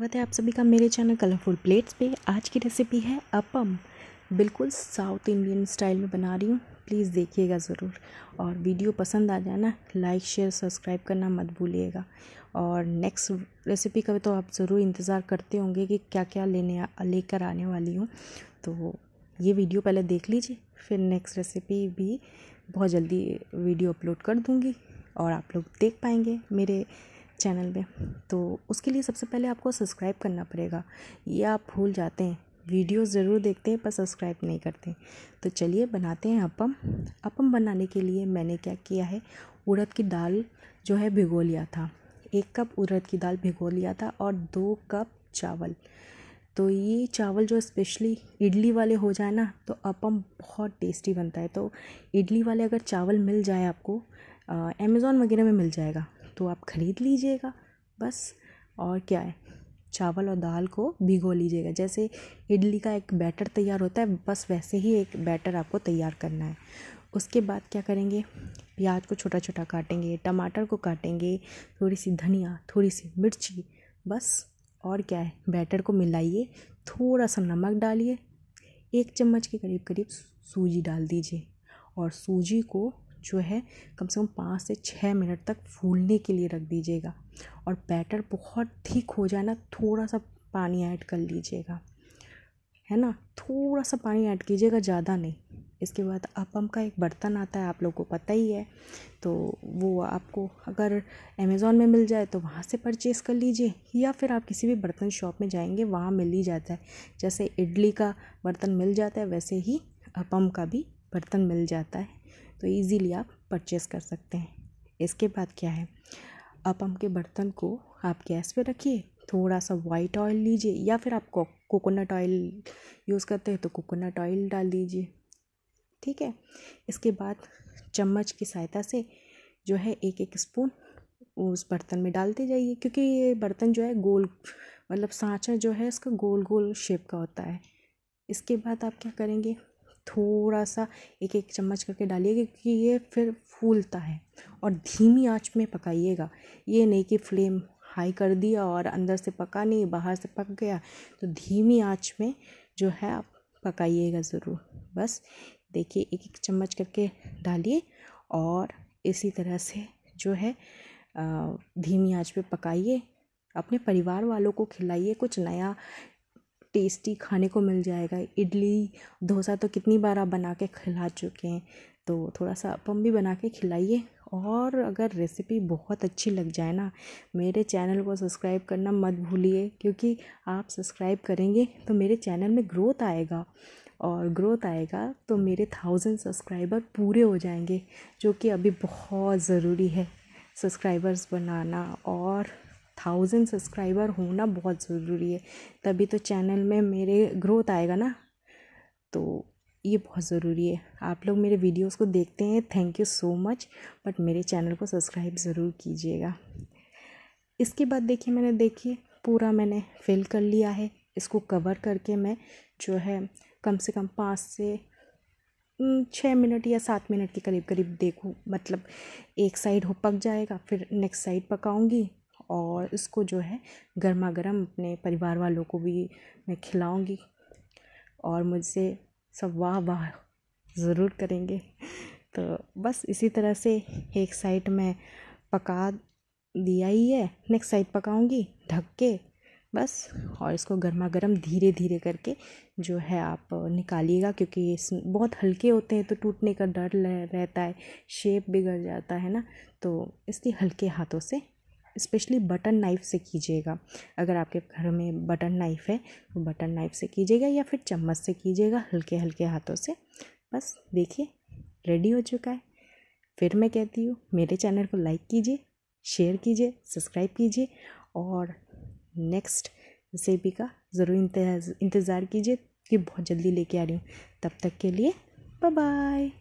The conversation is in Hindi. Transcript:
स्वागत है आप सभी का मेरे चैनल कलरफुल प्लेट्स पे आज की रेसिपी है अपम बिल्कुल साउथ इंडियन स्टाइल में बना रही हूँ प्लीज़ देखिएगा ज़रूर और वीडियो पसंद आ जाना लाइक शेयर सब्सक्राइब करना मत भूलिएगा और नेक्स्ट रेसिपी का भी तो आप ज़रूर इंतज़ार करते होंगे कि क्या क्या लेने लेकर आने वाली हूँ तो ये वीडियो पहले देख लीजिए फिर नेक्स्ट रेसिपी भी बहुत जल्दी वीडियो अपलोड कर दूँगी और आप लोग देख पाएंगे मेरे चैनल में तो उसके लिए सबसे पहले आपको सब्सक्राइब करना पड़ेगा ये आप भूल जाते हैं वीडियो ज़रूर देखते हैं पर सब्सक्राइब नहीं करते तो चलिए बनाते हैं अपम अपम बनाने के लिए मैंने क्या किया है उड़द की दाल जो है भिगो लिया था एक कप उड़द की दाल भिगो लिया था और दो कप चावल तो ये चावल जो स्पेशली इडली वाले हो जाए ना तो अपम बहुत टेस्टी बनता है तो इडली वाले अगर चावल मिल जाए आपको अमेज़ॉन वगैरह में मिल जाएगा तो आप ख़रीद लीजिएगा बस और क्या है चावल और दाल को भिगो लीजिएगा जैसे इडली का एक बैटर तैयार होता है बस वैसे ही एक बैटर आपको तैयार करना है उसके बाद क्या करेंगे प्याज को छोटा छोटा काटेंगे टमाटर को काटेंगे थोड़ी सी धनिया थोड़ी सी मिर्ची बस और क्या है बैटर को मिलाइए थोड़ा सा नमक डालिए एक चम्मच के करीब करीब सूजी डाल दीजिए और सूजी को जो है कम से कम पाँच से छः मिनट तक फूलने के लिए रख दीजिएगा और बैटर बहुत ठीक हो जाए ना थोड़ा सा पानी ऐड कर लीजिएगा है ना थोड़ा सा पानी ऐड कीजिएगा ज़्यादा नहीं इसके बाद अपम का एक बर्तन आता है आप लोगों को पता ही है तो वो आपको अगर अमेज़ोन में मिल जाए तो वहाँ से परचेज़ कर लीजिए या फिर आप किसी भी बर्तन शॉप में जाएंगे वहाँ मिल ही जाता है जैसे इडली का बर्तन मिल जाता है वैसे ही अपम का भी बर्तन मिल जाता है तो ईज़िली आप परचेस कर सकते हैं इसके बाद क्या है आप हम के बर्तन को आप गैस पे रखिए थोड़ा सा वाइट ऑयल लीजिए या फिर आप कोकोनट ऑयल यूज़ करते हैं तो कोकोनट ऑयल डाल दीजिए ठीक है इसके बाद चम्मच की सहायता से जो है एक एक स्पून उस बर्तन में डालते जाइए क्योंकि ये बर्तन जो है गोल मतलब सांचा जो है इसका गोल गोल शेप का होता है इसके बाद आप क्या करेंगे थोड़ा सा एक एक चम्मच करके डालिएगा क्योंकि ये फिर फूलता है और धीमी आंच में पकाइएगा ये नहीं कि फ्लेम हाई कर दिया और अंदर से पका नहीं बाहर से पक गया तो धीमी आंच में जो है आप पकाइएगा ज़रूर बस देखिए एक एक चम्मच करके डालिए और इसी तरह से जो है धीमी आंच पे पकाइए अपने परिवार वालों को खिलाइए कुछ नया टेस्टी खाने को मिल जाएगा इडली डोसा तो कितनी बार आप बना के खिला चुके हैं तो थोड़ा सा अपम भी बना के खिलाइए और अगर रेसिपी बहुत अच्छी लग जाए ना मेरे चैनल को सब्सक्राइब करना मत भूलिए क्योंकि आप सब्सक्राइब करेंगे तो मेरे चैनल में ग्रोथ आएगा और ग्रोथ आएगा तो मेरे थाउजेंड सब्सक्राइबर पूरे हो जाएंगे जो कि अभी बहुत ज़रूरी है सब्सक्राइबर्स बनाना और थाउजेंड सब्सक्राइबर होना बहुत ज़रूरी है तभी तो चैनल में मेरे ग्रोथ आएगा ना तो ये बहुत ज़रूरी है आप लोग मेरे वीडियोस को देखते हैं thank you so much but मेरे चैनल को सब्सक्राइब ज़रूर कीजिएगा इसके बाद देखिए मैंने देखिए पूरा मैंने फिल कर लिया है इसको कवर करके मैं जो है कम से कम पाँच से छः मिनट या सात मिनट के करीब करीब देखूँ मतलब एक साइड हो पक जाएगा फिर नेक्स्ट साइड पकाऊंगी और इसको जो है गर्मा गर्म अपने परिवार वालों को भी मैं खिलाऊँगी और मुझसे सब वाह वाह ज़रूर करेंगे तो बस इसी तरह से एक साइड मैं पका दिया ही है नेक्स्ट साइड पकाऊंगी ढक के बस और इसको गर्मा गर्म धीरे धीरे करके जो है आप निकालिएगा क्योंकि ये बहुत हल्के होते हैं तो टूटने का डर रहता है शेप बिगड़ जाता है ना तो इसलिए हल्के हाथों से स्पेशली बटन नाइफ़ से कीजिएगा अगर आपके घर में बटन नाइफ़ है तो बटन नाइफ़ से कीजिएगा या फिर चम्मच से कीजिएगा हल्के हल्के हाथों से बस देखिए रेडी हो चुका है फिर मैं कहती हूँ मेरे चैनल को लाइक कीजिए शेयर कीजिए सब्सक्राइब कीजिए और नेक्स्ट रेसिपी का ज़रूर इंतज़ार कीजिए कि बहुत जल्दी लेके आ रही हूँ तब तक के लिए बाय बाय